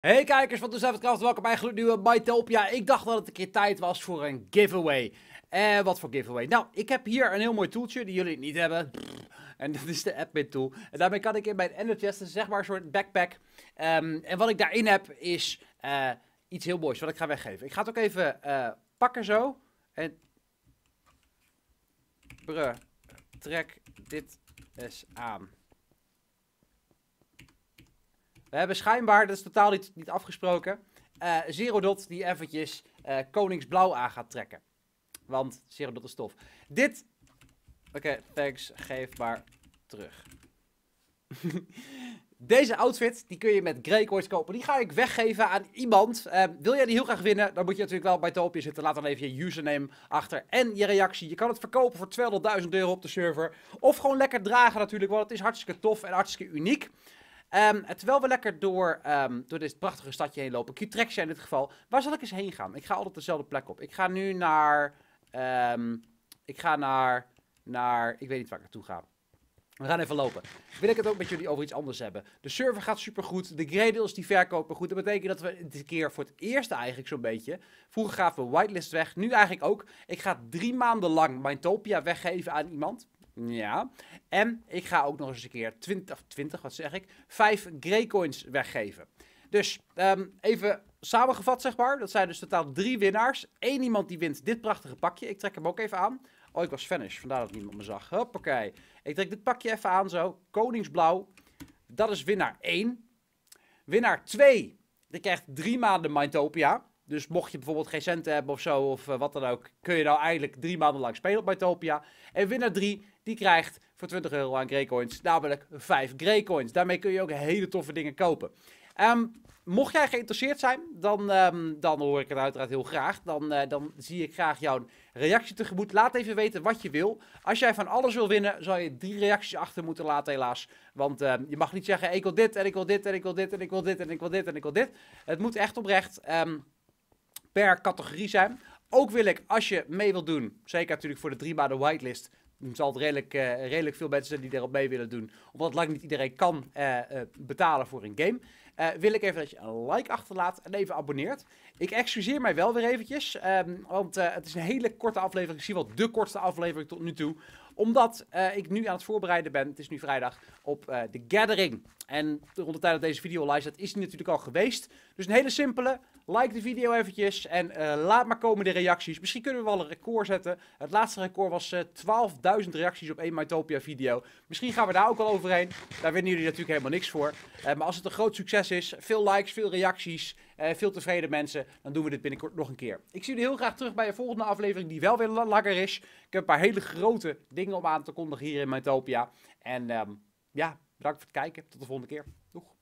Hey kijkers van Toezelfkracht, welkom bij gloednieuwe Mytopia. Ik dacht dat het een keer tijd was voor een giveaway. En eh, wat voor giveaway? Nou, ik heb hier een heel mooi toeltje die jullie niet hebben. En dat is de admin tool. En daarmee kan ik in mijn energy zeg maar een soort backpack. Ehm, en wat ik daarin heb is eh, iets heel moois wat ik ga weggeven. Ik ga het ook even eh, pakken zo. En... Bruh, trek dit eens aan. We hebben schijnbaar, dat is totaal niet, niet afgesproken, eh, Zero Dot die eventjes eh, Koningsblauw aan gaat trekken. Want Zero Dot is tof. Dit... Oké, thanks. Geef maar terug. Deze outfit, die kun je met Grey Coins kopen. Die ga ik weggeven aan iemand. Ehm, wil jij die heel graag winnen, dan moet je natuurlijk wel bij Topje zitten. Laat dan even je username achter en je reactie. Je kan het verkopen voor 200.000 euro op de server. Of gewoon lekker dragen natuurlijk, want het is hartstikke tof en hartstikke uniek. Ehm, terwijl we lekker door, ehm, door dit prachtige stadje heen lopen, Utrechtje in dit geval, waar zal ik eens heen gaan? Ik ga altijd dezelfde plek op. Ik ga nu naar, ehm, ik ga naar, naar, ik weet niet waar ik naartoe ga. We gaan even lopen. Wil ik het ook met jullie over iets anders hebben? De server gaat supergoed. De gradels die verkopen goed. Dat betekent dat we dit keer voor het eerst eigenlijk zo'n beetje. Vroeger gaven we whitelist weg. Nu eigenlijk ook. Ik ga drie maanden lang mijn topia weggeven aan iemand. Ja. En ik ga ook nog eens een keer 20, 20 wat zeg ik, 5 Greycoins weggeven. Dus ehm, even samengevat, zeg maar. Dat zijn dus totaal drie winnaars. Eén iemand die wint dit prachtige pakje. Ik trek hem ook even aan. Oh, ik was Spanish, vandaar dat niemand me zag. Hoppakee. Ik trek dit pakje even aan zo. Koningsblauw. Dat is winnaar 1. Winnaar 2. Die krijgt drie maanden Mindtopia. Dus mocht je bijvoorbeeld geen centen hebben of zo, of eh, wat dan ook, kun je nou eigenlijk drie maanden lang spelen op Mytopia. En winnaar 3, die krijgt voor 20 euro aan Greycoins, namelijk 5 Greycoins. Daarmee kun je ook hele toffe dingen kopen. Ehm, mocht jij geïnteresseerd zijn, dan, ehm, dan hoor ik het uiteraard heel graag. Dan, eh, dan zie ik graag jouw reactie tegemoet. Laat even weten wat je wil. Als jij van alles wil winnen, zal je drie reacties achter moeten laten, helaas. Want ehm, je mag niet zeggen: ik wil dit en ik wil dit en ik wil dit en ik wil dit en ik wil dit en ik wil dit. Het moet echt oprecht. Um, per categorie zijn. Ook wil ik, als je mee wilt doen, zeker natuurlijk voor de drie maanden whitelist, er zal redelijk, eh, redelijk veel mensen zijn die erop mee willen doen. Omdat lang niet iedereen kan eh, eh, betalen voor een game. Eh, wil ik even dat je een like achterlaat en even abonneert. Ik excuseer mij wel weer eventjes, ehm, want eh, het is een hele korte aflevering. Ik zie wel de kortste aflevering tot nu toe. Omdat eh, ik nu aan het voorbereiden ben, het is nu vrijdag, op de Gathering. En rond de tijd dat deze video live staat, is die natuurlijk al geweest. Dus een hele simpele, like de video eventjes en laat maar komen de reacties. Misschien kunnen we wel een record zetten. Het laatste record was 12.000 reacties op één Mytopia video. Misschien gaan we daar ook al overheen. Daar winnen jullie natuurlijk helemaal niks voor. maar als het een groot succes veel likes, veel reacties, eh, veel tevreden mensen. Dan doen we dit binnenkort nog een keer. Ik zie jullie heel graag terug bij de volgende aflevering die wel weer langer is. Ik heb een paar hele grote dingen om aan te kondigen hier in Mytopia. En ehm, ja, bedankt voor het kijken. Tot de volgende keer. Doeg!